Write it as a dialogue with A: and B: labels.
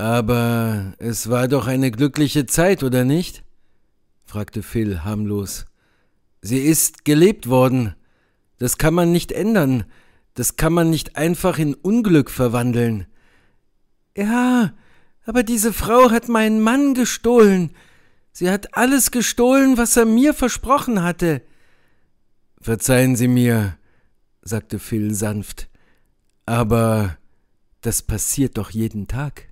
A: Aber es war doch eine glückliche Zeit, oder nicht? fragte Phil harmlos. Sie ist gelebt worden. Das kann man nicht ändern. Das kann man nicht einfach in Unglück verwandeln.
B: Ja, aber diese Frau hat meinen Mann gestohlen. Sie hat alles gestohlen, was er mir versprochen hatte.
A: Verzeihen Sie mir, sagte Phil sanft, aber das passiert doch jeden Tag.